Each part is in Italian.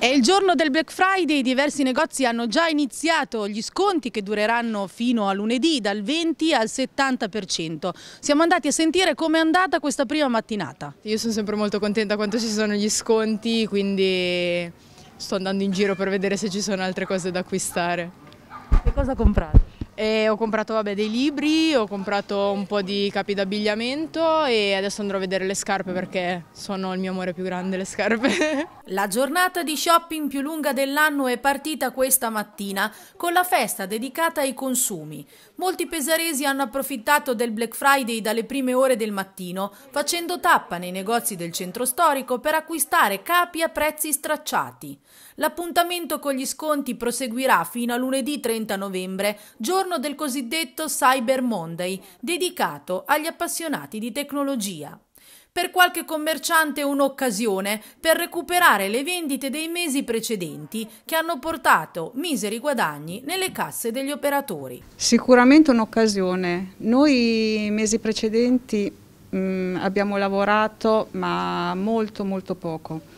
È il giorno del Black Friday, diversi negozi hanno già iniziato gli sconti che dureranno fino a lunedì dal 20 al 70%. Siamo andati a sentire com'è andata questa prima mattinata. Io sono sempre molto contenta quando ci sono gli sconti, quindi sto andando in giro per vedere se ci sono altre cose da acquistare. Che cosa comprate? E ho comprato vabbè, dei libri, ho comprato un po' di capi d'abbigliamento e adesso andrò a vedere le scarpe perché sono il mio amore più grande, le scarpe. La giornata di shopping più lunga dell'anno è partita questa mattina con la festa dedicata ai consumi. Molti pesaresi hanno approfittato del Black Friday dalle prime ore del mattino facendo tappa nei negozi del centro storico per acquistare capi a prezzi stracciati. L'appuntamento con gli sconti proseguirà fino a lunedì 30 novembre, giorno giorno del cosiddetto Cyber Monday, dedicato agli appassionati di tecnologia. Per qualche commerciante un'occasione per recuperare le vendite dei mesi precedenti che hanno portato miseri guadagni nelle casse degli operatori. Sicuramente un'occasione. Noi mesi precedenti mh, mm, abbiamo lavorato ma molto molto poco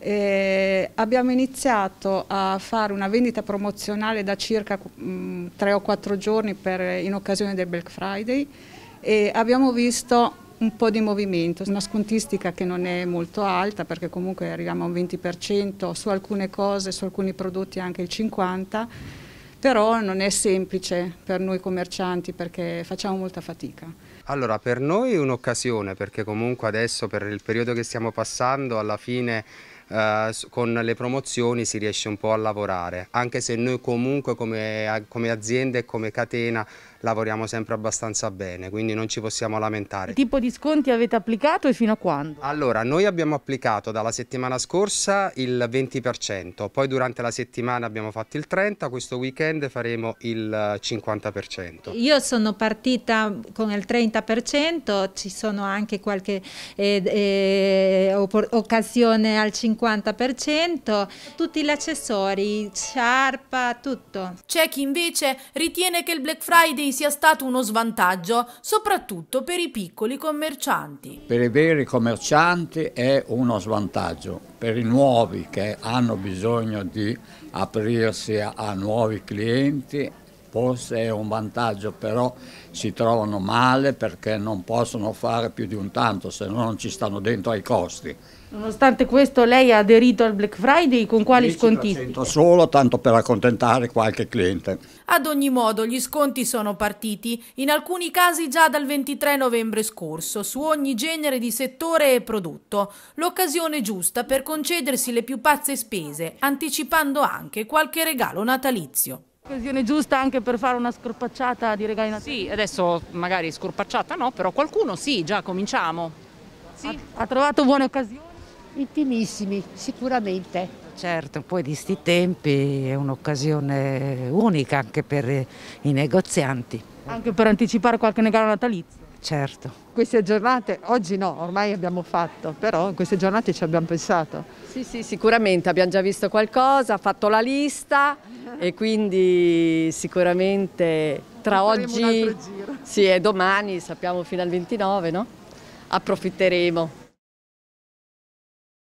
eh, abbiamo iniziato a fare una vendita promozionale da circa mh, mm, 3 o 4 giorni per, in occasione del Black Friday e abbiamo visto un po' di movimento, una scontistica che non è molto alta perché comunque arriviamo a un 20%, su alcune cose, su alcuni prodotti anche il 50%, però non è semplice per noi commercianti perché facciamo molta fatica. Allora, per noi è un'occasione perché comunque adesso per il periodo che stiamo passando alla fine eh, con le promozioni si riesce un po' a lavorare, anche se noi comunque come, come azienda e come catena lavoriamo sempre abbastanza bene, quindi non ci possiamo lamentare. Che tipo di sconti avete applicato e fino a quando? Allora, noi abbiamo applicato dalla settimana scorsa il 20%, poi durante la settimana abbiamo fatto il 30%, questo weekend faremo il 50%. Io sono partita con il 30%, ci sono anche qualche eh, eh, occasione al 50%, 50%, tutti gli accessori, sciarpa, tutto. C'è chi invece ritiene che il Black Friday sia stato uno svantaggio, soprattutto per i piccoli commercianti. Per i veri commercianti è uno svantaggio, per i nuovi che hanno bisogno di aprirsi a nuovi clienti forse è un vantaggio, però si trovano male perché non possono fare più di un tanto, se no non ci stanno dentro ai costi. Nonostante questo lei ha aderito al Black Friday con quali sconti? solo, tanto per accontentare qualche cliente. Ad ogni modo gli sconti sono partiti, in alcuni casi già dal 23 novembre scorso, su ogni genere di settore e prodotto. L'occasione giusta per concedersi le più pazze spese, anticipando anche qualche regalo natalizio. Occasione giusta anche per fare una scorpacciata di regali natalizi? Sì, adesso magari scorpacciata no, però qualcuno sì, già cominciamo. Sì. Ha, ha trovato buone occasioni? Intimissimi, sicuramente. Certo, poi di sti tempi è un'occasione unica anche per i negozianti. Anche per anticipare qualche regalo natalizio? certo. Queste giornate, oggi no, ormai abbiamo fatto, però in queste giornate ci abbiamo pensato. Sì, sì, sicuramente abbiamo già visto qualcosa, fatto la lista e quindi sicuramente tra oggi sì, e domani, sappiamo fino al 29, no? Approfitteremo.